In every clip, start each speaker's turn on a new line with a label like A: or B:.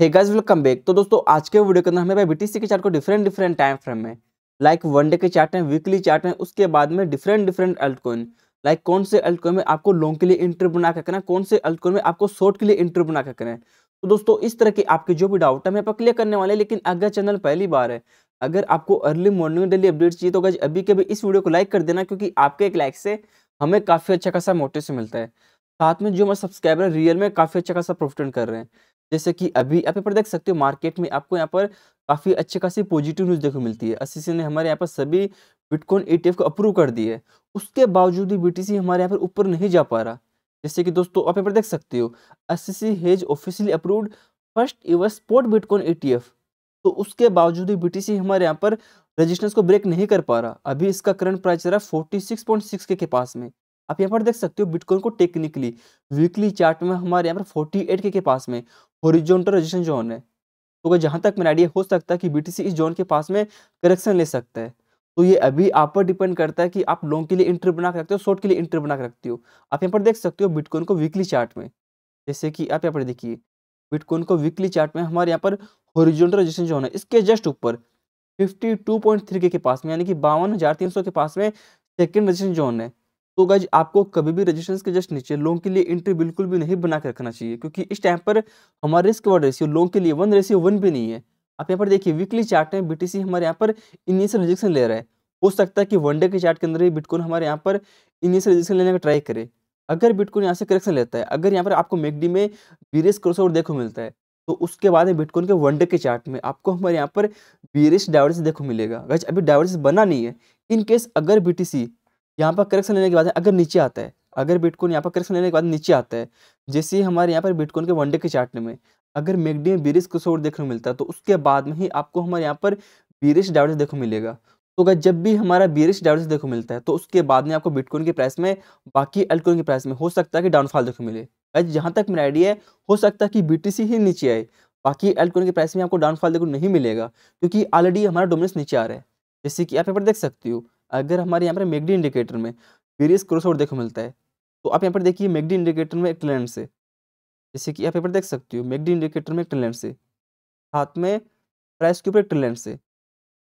A: hey guys welcome back तो दोस्तों आज के वीडियो के अंदर हमें भाई बीटीसी के चार्ट को डिफरेंट डिफरेंट टाइम फ्रेम में लाइक वन डे के चार्ट में वीकली चार्ट में उसके बाद में डिफरेंट डिफरेंट अल्टकॉइन लाइक कौन से अल्टकॉइन में आपको लॉन्ग के लिए इंट्री बना कर करना कौन से अल्टकॉइन में आपको शॉर्ट के लिए इंट्री बना कर करना है तो दोस्तों इस तरह के आपके जो भी डाउट है मैं पर क्लियर करने वाले लेकिन अगर चैनल पहली बार है अगर आपको अर्ली मॉर्निंग डेली अपडेट चाहिए तो गज अभी के अभी इस वीडियो को लाइक कर देना क्योंकि आपके एक लाइक से हमें काफ़ी अच्छा खासा मोटिवेशन मिलता है साथ में जो हमारे सब्सक्राइबर रियल में काफ़ी अच्छा खासा प्रॉफिट कर रहे हैं जैसे कि अभी आप यहाँ पर देख सकते हो मार्केट में आपको यहाँ पर काफ़ी अच्छे खासी पॉजिटिव न्यूज़ देखने मिलती है असीसी ने हमारे यहाँ पर सभी बिटकॉइन ई e को अप्रूव कर दिए उसके बावजूद ही बीटीसी हमारे यहाँ पर ऊपर नहीं जा पा रहा जैसे कि दोस्तों आप यहाँ पर देख सकते हो SEC has officially approved first ever spot bitcoin ई तो उसके बावजूद भी बीटीसी हमारे यहाँ पर रजिस्टेंस को ब्रेक नहीं कर पा रहा अभी इसका करंट प्राइस रहा है फोर्टी के, के पास में आप यहाँ पर देख सकते हो बिटकॉइन को टेक्निकली वीकली चार्ट में हमारे यहाँ पर फोर्टी एट के, के पास में होरिजोनटल रजिस्टेंस जोन है तो जहाँ तक मेरा आइडिया हो सकता है कि बी इस जोन के पास में करेक्शन ले सकता है तो ये अभी आप पर डिपेंड करता है कि आप लॉन्ग के लिए इंट्री बना रखते हो शॉर्ट के लिए इंट्री बना रखते हो आप यहाँ पर देख सकते हो बिटकॉइन को वीकली चार्ट में जैसे कि आप यहाँ पर देखिए बिटकॉइन को वीकली चार्ट में हमारे यहाँ पर हॉरिजॉन्टल रजिस्ट्रेशन जोन है इसके जस्ट ऊपर 52.3 के के पास में यानी कि बावन के पास में सेकेंड रजिस्ट्रेशन जोन है तो गज आपको कभी भी रजिस्ट्रेशन के जस्ट नीचे लोन के लिए एंट्री बिल्कुल भी नहीं बना के रखना चाहिए क्योंकि इस टाइम पर हमारे रिस्क वर्ड रेशियो लोन के लिए वन रेशियो वन भी नहीं है आप यहाँ पर देखिए वीकली चार्ट में बीटीसी हमारे यहाँ पर इनिशियल रजिस्ट्रेशन ले रहा है हो सकता है कि वनडे के चार्ट के अंदर ही बिटकॉइन हमारे यहाँ पर इनिशियल रजिस्ट्रेशन लेने का ट्राई करे अगर बिटकॉइन यहाँ से करेक्शन लेता है अगर यहाँ पर आपको मेकडी में बीरेस क्रॉसओवर देखो मिलता है तो उसके बाद में बिटकॉइन के वनडे के चार्ट में आपको हमारे यहाँ पर बीरिश डाइवर्स देखो मिलेगा गज अभी डाइवर्स बना नहीं है इन केस अगर बी टी सी यहाँ पर करेक्शन लेने के बाद अगर नीचे आता है अगर बिटकॉइन यहाँ पर करेक्शन लेने के बाद नीचे आता है जैसे ही हमारे यहाँ पर बिटकॉइन के वनडे के चार्ट में अगर मेगडी में बीरिश कसोर देखने को मिलता है तो उसके बाद में ही आपको हमारे यहाँ पर बीरिश डाइवर्स देखो मिलेगा तो अगर जब भी हमारा बीरिश डाइवर्स देखो मिलता है तो उसके बाद में आपको बिटकॉइन के प्राइस में बाकी अल्टकॉइन के प्राइस में हो सकता है कि डाउनफॉल देखो मिले गाइज जहाँ तक मेरा आइडिया है हो सकता है कि बी ही नीचे आए बाकी एल्ट के प्राइस में आपको डाउनफॉल देखो नहीं मिलेगा क्योंकि ऑलरेडी हमारा डोमिनेंस नीचे आ रहा है जैसे कि आप यहाँ पर देख सकती हो अगर हमारे यहाँ पर मेगडी इंडिकेटर में वेरियस क्रॉस आउट देखो मिलता है तो आप यहाँ पर देखिए मेगडी इंडिकेटर में एक ट्रेंड से जैसे कि आप यहाँ पर देख सकती हो मेगडी इंडिकेटर में एक ट्रेंड से साथ में प्राइस के ऊपर एक ट्रेंड से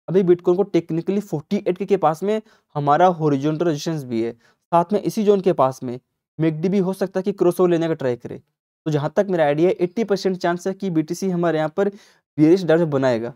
A: अभी बिटकॉइन को टेक्निकली फोर्टी के, के पास में हमारा होरिजोनटल रेजिस्टेंस भी है साथ में इसी जोन के पास में मेकडी e भी हो सकता है कि क्रॉस लेने का ट्राई करे तो जहाँ तक मेरा आइडिया एट्टी परसेंट चांस है कि बीटीसी हमारे यहाँ पर बियरिश डाउट बनाएगा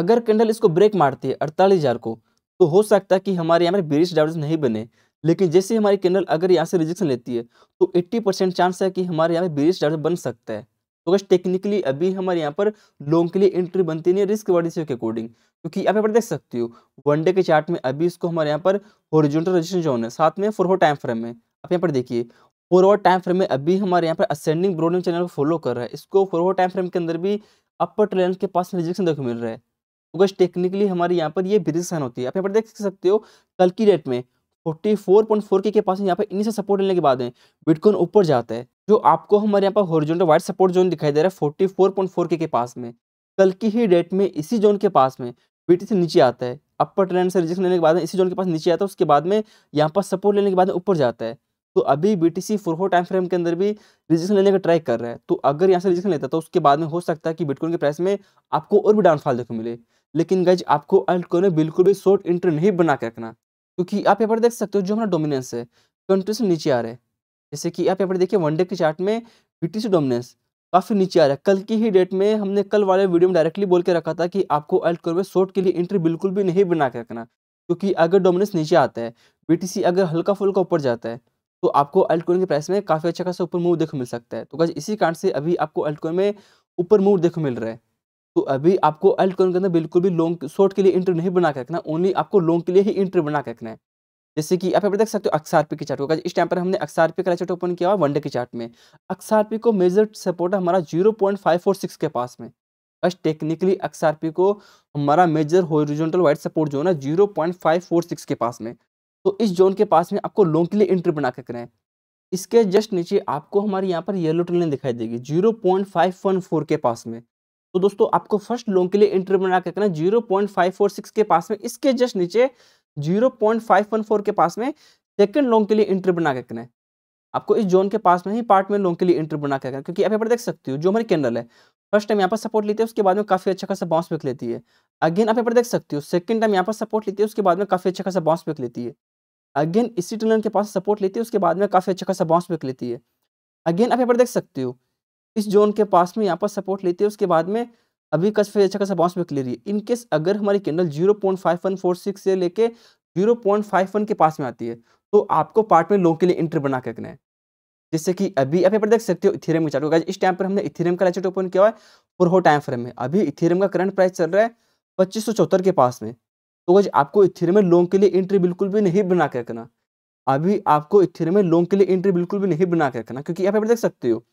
A: अगर कैंडल इसको ब्रेक मारती है अड़तालीस हज़ार को तो हो सकता है कि हमारे यहाँ पर बियरिश डाउट नहीं बने लेकिन जैसे हमारी कैंडल अगर यहाँ से रिजेक्शन लेती है तो 80 परसेंट चांस है कि हमारे यहाँ पे बेरिश डाउट बन सकता है तो बस टेक्निकली अभी हमारे यहाँ पर लॉन्ग के लिए एंट्री बनती नहीं है रिस्क वाडिसियो के अकॉर्डिंग क्योंकि आप यहाँ पर देख सकते हो वनडे के चार्ट में अभी इसको हमारे यहाँ पर हॉरिजॉन्टल रजिस्ट्रेशन जोन है साथ में फोर टाइम फ्रेम में अब यहाँ पर देखिए फॉरवर्ड टाइम फ्रेम में अभी हमारे यहाँ पर असेंडिंग ब्रोडिंग चैनल को फॉलो कर रहा है इसको फॉरवर्ड टाइम फ्रेम के अंदर भी अपर ट्रेंड के पास रिजेक्शन देखने मिल रहा है बिकॉज टेक्निकली हमारे यहाँ पर ये रिजेक्शन होती है आप यहाँ पर देख सकते हो कल की डेट में फोर्टी फोर पॉइंट फोर के, पास यहाँ पर इन्हीं से सपोर्ट लेने के बाद है बिटकॉइन ऊपर जाता है जो आपको हमारे यहाँ पर हॉरिजॉन्टल वाइट सपोर्ट जोन दिखाई दे रहा है फोर्टी फोर पॉइंट फोर के, के पास में कल की ही डेट में इसी जोन के पास में बीटी से नीचे आता है अपर ट्रेंड से रिजेक्शन लेने के बाद इसी जोन के पास नीचे आता है उसके बाद में यहाँ पर सपोर्ट लेने के बाद ऊपर जाता है तो अभी B T C four four time frame के अंदर भी रिजेक्शन लेने का ट्राई कर रहा है तो अगर यहाँ से रिजेक्शन लेता तो उसके बाद में हो सकता है कि बिटकॉइन के प्राइस में आपको और भी डाउनफॉल देखने मिले लेकिन गज आपको अल्ट में बिल्कुल भी शॉर्ट इंटर नहीं बना के रखना क्योंकि आप यहाँ पर देख सकते हो जो हमारा डोमिनेंस है कंट्रीशन नीचे आ रहे हैं जैसे कि आप यहाँ पर देखिए वनडे के चार्ट में बी टी सी डोमिनेंस काफ़ी नीचे आ रहा है कल की ही डेट में हमने कल वाले वीडियो में डायरेक्टली बोल के रखा था कि आपको अल्ट में शॉर्ट के लिए एंट्री बिल्कुल भी नहीं बना के रखना क्योंकि अगर डोमिनेंस नीचे आता है बीटीसी अगर हल्का फुल्का ऊपर जाता है तो आपको अल्टकोइन के प्राइस में काफ़ी अच्छा खासा ऊपर मूव देखो मिल सकता है तो गज इसी कारण से अभी आपको अल्टकोइन में ऊपर मूव देखो मिल रहा है तो अभी आपको अल्टकोइन के अंदर बिल्कुल भी लॉन्ग शॉर्ट के लिए इंट्री नहीं बना के रखना ओनली आपको लॉन्ग के लिए ही इंट्री बना के रखना है जैसे कि आप देख सकते हो अक्सर पी के चार्ट होगा इस टाइम पर हमने अक्सर पी का चार्ट ओपन किया हुआ वनडे के चार्ट में अक्सर पी को मेजर सपोर्ट है हमारा zero point five four six के पास में बस टेक्निकली अक्सर पी को हमारा मेजर हॉरिजॉन्टल वाइड सपोर्ट जो है ना zero point five four six के पास में तो इस जोन के पास में आपको लॉन्ग के लिए एंट्री बना कर करें इसके जस्ट नीचे आपको हमारे यहाँ पर येलो ट्रेन दिखाई देगी zero point five one four के पास में तो दोस्तों आपको फर्स्ट लॉन्ग के लिए एंट्री बना कर करना zero point five four six के पास में इसके जस्ट नीचे zero point five one four के पास में सेकेंड लॉन्ग के लिए एंट्री बना के करना आपको इस जोन के पास में ही पार्ट में लॉन्ग के लिए एंट्री बना के करना क्योंकि आप यहाँ पर देख सकते हो जो हमारी कैंडल है फर्स्ट टाइम यहाँ पर सपोर्ट अच्छा लेती है उसके बाद में काफी अच्छा खासा बाउंस बिक लेती है अगेन आप यहाँ पर देख सकते हो सेकंड टाइम यहाँ पर सपोर्ट लेती है उसके बाद में काफी अच्छा खासा बाउंस बिक लेती है अगेन इसी टर्न के पास सपोर्ट लेती है उसके बाद में काफ़ी अच्छा खासा बाउंस बैक लेती है अगेन आप यहाँ पर देख सकते हो इस जोन के पास में यहाँ पर सपोर्ट लेती है उसके बाद में अभी काफ़ी अच्छा खासा बाउंस बैक ले रही है इनकेस अगर हमारी candle zero point five one four six से लेके जीरो पॉइंट फाइव वन के पास में आती है तो आपको पार्ट में लोगों के लिए इंटर बना करना है जैसे कि अभी आप यहाँ पर देख सकते हो इथेरियम में चार्ट इस टाइम पर हमने इथेरियम का चार्ट ओपन किया हुआ है और हो टाइम फ्रेम में अभी इथेरियम का करंट प्राइस चल रहा है पच्चीस के पास में तो गज आपको इथेरियम में लोन के लिए एंट्री बिल्कुल भी नहीं बना के रखना अभी आपको इथेरियम में लोन के लिए एंट्री बिल्कुल भी नहीं बना के रखना क्योंकि यहाँ देख सकते हो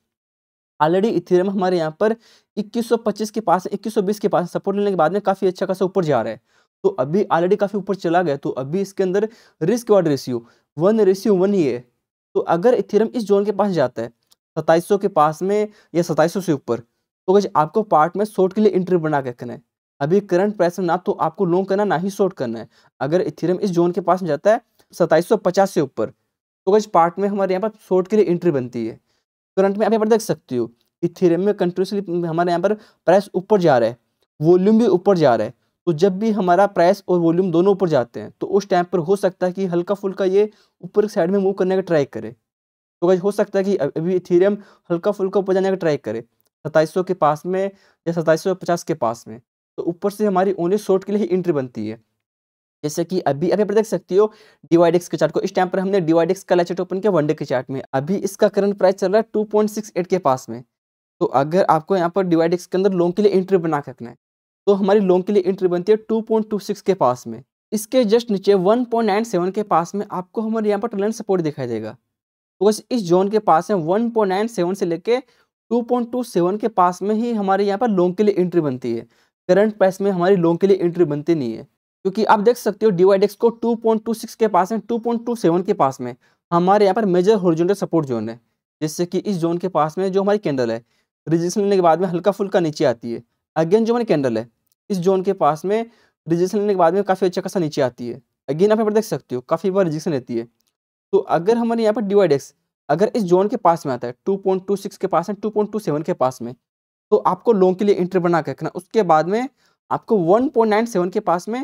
A: ऑलरेडी इथेरियम हमारे यहाँ पर 2125 के पास 2120 के पास सपोर्ट लेने के बाद में काफ़ी अच्छा खासा ऊपर जा रहा है तो अभी ऑलरेडी काफ़ी ऊपर चला गया तो अभी इसके अंदर risk reward ratio one ratio one ही है तो अगर इथेरियम इस जोन के पास जाता है सत्ताईस के पास में या सत्ताईस से ऊपर तो गज आपको पार्ट में शॉर्ट के लिए इंट्री बना के रखना है अभी करंट प्राइस में ना तो आपको लॉन्ग करना ना ही शॉर्ट करना है अगर इथेरियम इस जोन के पास में जाता है सत्ताईस से ऊपर तो इस पार्ट में हमारे यहाँ पर शॉर्ट के लिए एंट्री बनती है करंट में आप यहाँ पर देख सकते हो इथेरियम में कंटिन्यूसली हमारे यहाँ पर प्राइस ऊपर जा रहा है वॉल्यूम भी ऊपर जा रहा है तो जब भी हमारा प्राइस और वॉल्यूम दोनों ऊपर जाते हैं तो उस टाइम पर हो सकता है कि हल्का फुल्का ये ऊपर की साइड में मूव करने का ट्राई करे तो गाइज हो सकता है कि अभी इथेरियम हल्का फुल्का ऊपर जाने का ट्राई करे सौ के पास में या पचास के पास में तो ऊपर से हमारी ओनली शॉर्ट के लिए ही एंट्री बनती है जैसे कि अभी अभी आप देख सकती हो डिवाइड एक्स के चार्ट को इस टाइम पर हमने डिवाइड एक्स का लाइट ओपन किया वनडे के चार्ट में अभी इसका करंट प्राइस चल रहा है टू के पास में तो अगर आपको यहाँ पर डिवाइड एक्स के अंदर लॉन्ग के लिए एंट्री बना के रखना है तो हमारी लॉन्ग के लिए एंट्री बनती है टू के पास में इसके जस्ट नीचे वन के पास में आपको हमारे यहाँ पर ट्रेंड सपोर्ट दिखाई देगा तो बस इस जोन के पास में वन पॉइंट से लेके टू के पास में ही हमारे यहाँ पर लॉन्ग के लिए एंट्री बनती है करंट प्राइस में हमारी लोन के लिए एंट्री बनती नहीं है क्योंकि आप देख सकते हो डीवाईडेक्स को 2.26 के पास में 2.27 के पास में हमारे यहाँ पर मेजर होरिजेंटल सपोर्ट जोन है जिससे कि इस जोन के पास में जो हमारी कैंडल है रिजिस्टर लेने के बाद में हल्का फुल्का नीचे आती है अगेन जो हमारी कैंडल है इस जोन के पास में रिजिस्टर लेने के बाद में काफ़ी अच्छा खासा नीचे आती है अगेन आप यहाँ पर देख सकते हो काफ़ी बार रिजेक्शन रहती है तो अगर हमारे यहाँ पर डीवाईडेक्स अगर इस जोन के पास में आता है टू के पास में टू के पास में तो आपको लॉन्ग के लिए एंट्री बना के रखना उसके बाद में आपको 1.97 के पास में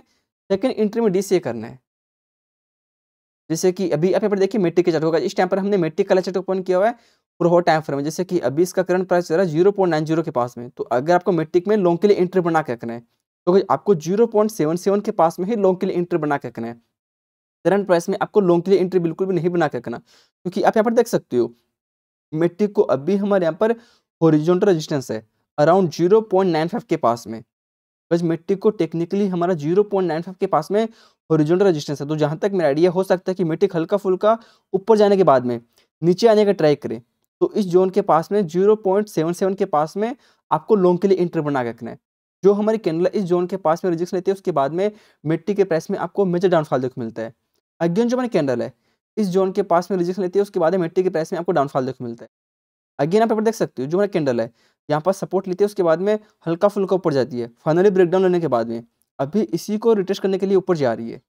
A: सेकेंड इंटर में डी करना है जैसे कि अभी आप यहाँ पर देखिए मेट्रिक के चार्ट होगा इस टाइम पर हमने मेट्रिक का चार्ट ओपन किया हुआ है और हो टाइम फ्रेम जैसे कि अभी इसका करंट प्राइस चल रहा है जीरो पॉइंट नाइन जीरो के पास में तो अगर आपको मेट्रिक में लॉन्ग के लिए इंटर बना के रखना है तो आपको जीरो पॉइंट सेवन सेवन के पास में ही लॉन्ग के लिए इंटर बना के रखना है करंट प्राइस में आपको लॉन्ग के लिए इंटर बिल्कुल भी नहीं बना के रखना क्योंकि आप यहाँ पर देख सकते हो मेट्रिक को अभी हमारे यहाँ पर हॉरिजॉन्टल रजिस्टेंस है around zero point nine five के पास में बस मिट्टी को टेक्निकली हमारा जीरो पॉइंट नाइन फाइव के पास में ओरिजिनल रेजिस्टेंस है तो जहाँ तक मेरा आइडिया हो सकता है कि मिट्टी हल्का फुल्का ऊपर जाने के बाद में नीचे आने का ट्राई करें तो इस जोन के पास में जीरो पॉइंट सेवन सेवन के पास में आपको लॉन्ग के लिए इंटर बना के रखना है जो हमारी कैंडल इस जोन के पास में रिजिक्स लेती है उसके बाद में मिट्टी के प्राइस में आपको मेजर डाउनफॉल देख मिलता है अगेन जो हमारी कैंडल है इस जोन के पास में रिजिक्स लेती है उसके बाद में मिट्टी के प्राइस में आपको डाउनफॉल देख मिलता है अगेन आप देख सकते हो जो हमारा कैंडल है यहाँ पर सपोर्ट लेती है उसके बाद में हल्का फुल्का ऊपर जाती है फाइनली ब्रेकडाउन लेने के बाद में अभी इसी को रिटेस्ट करने के लिए ऊपर जा रही है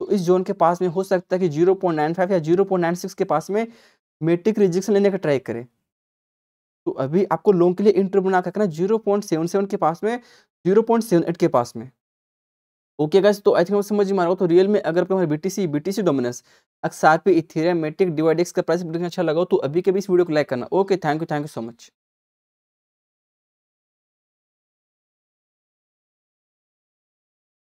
A: तो इस जोन के पास में हो सकता है कि फाइव या सिक्स के पास में मेट्रिक रिजेक्शन लेने का ट्राई करें तो अभी आपको लोन के लिए इंटरव्यू बना करना जीरो पॉइंट सेवन सेवन के पास में जीरो पॉइंट सेवन एट के पास में ओके गाइस तो आई थिंक समझ में आ रहा तो रियल में अगर हमारे B T C B T C dominance अक्सर पे इथेरियम मेट्रिक एक्स का प्राइस अच्छा लगा तो अभी के भी इस वीडियो को लाइक करना okay thank you thank you so much